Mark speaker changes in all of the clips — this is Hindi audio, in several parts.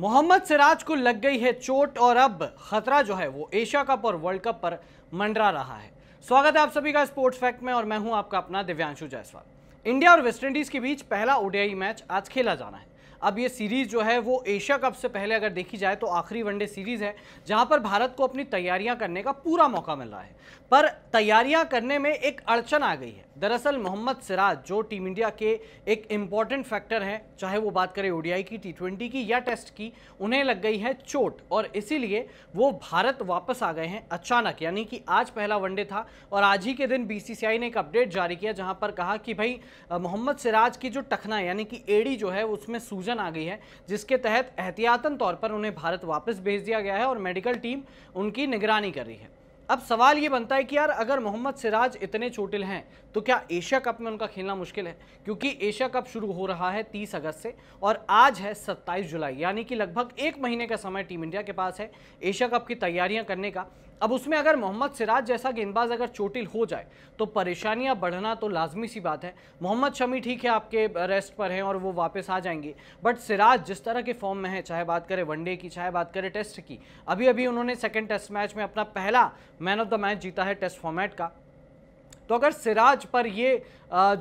Speaker 1: मोहम्मद सिराज को लग गई है चोट और अब खतरा जो है वो एशिया कप और वर्ल्ड कप पर मंडरा रहा है स्वागत है आप सभी का स्पोर्ट्स फैक्ट में और मैं हूं आपका अपना दिव्यांशु जायसवाल इंडिया और वेस्टइंडीज के बीच पहला ओडीआई मैच आज खेला जाना है अब ये सीरीज जो है वो एशिया कप से पहले अगर देखी जाए तो आखिरी वनडे सीरीज है जहां पर भारत को अपनी तैयारियां करने का पूरा मौका मिल रहा है पर तैयारियां करने में एक अड़चन आ गई है दरअसल मोहम्मद सिराज जो टीम इंडिया के एक इम्पॉर्टेंट फैक्टर हैं चाहे वो बात करें ओडीआई की टी ट्वेंटी की या टेस्ट की उन्हें लग गई है चोट और इसीलिए वो भारत वापस आ गए हैं अचानक यानी कि आज पहला वनडे था और आज ही के दिन बीसीसीआई ने एक अपडेट जारी किया जहां पर कहा कि भाई मोहम्मद सिराज की जो टखना यानी कि एड़ी जो है उसमें सूजन आ गई है जिसके तहत एहतियातन तौर पर उन्हें भारत वापस भेज दिया गया है और मेडिकल टीम उनकी निगरानी कर रही है अब सवाल ये बनता है कि यार अगर मोहम्मद सिराज इतने चोटिल हैं तो क्या एशिया कप में उनका खेलना मुश्किल है क्योंकि एशिया कप शुरू हो रहा है 30 अगस्त से और आज है 27 जुलाई यानी कि लगभग एक महीने का समय टीम इंडिया के पास है एशिया कप की तैयारियां करने का अब उसमें अगर मोहम्मद सिराज जैसा गेंदबाज अगर चोटिल हो जाए तो परेशानियां बढ़ना तो लाजमी सी बात है मोहम्मद शमी ठीक है आपके रेस्ट पर हैं और वो वापस आ जाएंगे बट सिराज जिस तरह के फॉर्म में है चाहे बात करें वनडे की चाहे बात करें टेस्ट की अभी अभी उन्होंने सेकेंड टेस्ट मैच में अपना पहला मैन ऑफ द मैच जीता है टेस्ट फॉर्मेट का तो अगर सिराज पर ये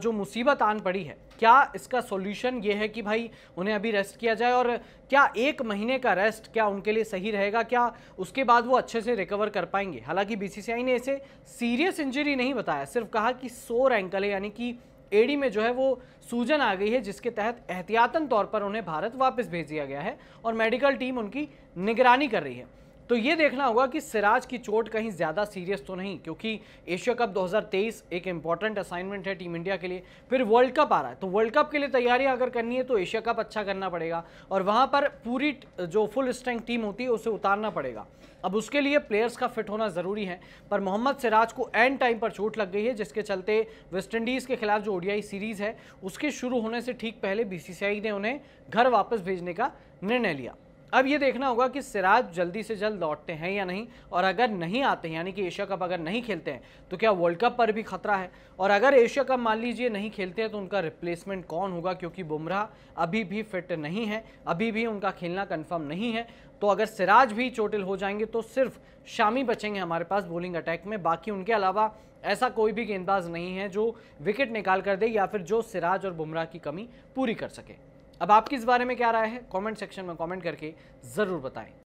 Speaker 1: जो मुसीबत आन पड़ी है क्या इसका सॉल्यूशन ये है कि भाई उन्हें अभी रेस्ट किया जाए और क्या एक महीने का रेस्ट क्या उनके लिए सही रहेगा क्या उसके बाद वो अच्छे से रिकवर कर पाएंगे हालांकि बीसीसीआई ने इसे सीरियस इंजरी नहीं बताया सिर्फ कहा कि सोर एंकल है यानी कि एडी में जो है वो सूजन आ गई है जिसके तहत एहतियातन तौर पर उन्हें भारत वापस भेज दिया गया है और मेडिकल टीम उनकी निगरानी कर रही है तो ये देखना होगा कि सिराज की चोट कहीं ज़्यादा सीरियस तो नहीं क्योंकि एशिया कप 2023 एक इम्पॉर्टेंट असाइनमेंट है टीम इंडिया के लिए फिर वर्ल्ड कप आ रहा है तो वर्ल्ड कप के लिए तैयारी अगर करनी है तो एशिया कप अच्छा करना पड़ेगा और वहाँ पर पूरी जो फुल स्ट्रेंथ टीम होती है उसे उतारना पड़ेगा अब उसके लिए प्लेयर्स का फिट होना ज़रूरी है पर मोहम्मद सिराज को एंड टाइम पर चोट लग गई है जिसके चलते वेस्टइंडीज़ के खिलाफ जो ओडीआई सीरीज़ है उसके शुरू होने से ठीक पहले बी ने उन्हें घर वापस भेजने का निर्णय लिया अब ये देखना होगा कि सिराज जल्दी से जल्द लौटते हैं या नहीं और अगर नहीं आते हैं यानी कि एशिया कप अगर नहीं खेलते हैं तो क्या वर्ल्ड कप पर भी खतरा है और अगर एशिया कप मान लीजिए नहीं खेलते हैं तो उनका रिप्लेसमेंट कौन होगा क्योंकि बुमराह अभी भी फिट नहीं है अभी भी उनका खेलना कन्फर्म नहीं है तो अगर सिराज भी चोटिल हो जाएंगे तो सिर्फ शामी बचेंगे हमारे पास बॉलिंग अटैक में बाकी उनके अलावा ऐसा कोई भी गेंदबाज नहीं है जो विकेट निकाल कर दे या फिर जो सिराज और बुमराह की कमी पूरी कर सके अब आपकी इस बारे में क्या राय है कमेंट सेक्शन में कमेंट करके ज़रूर बताएं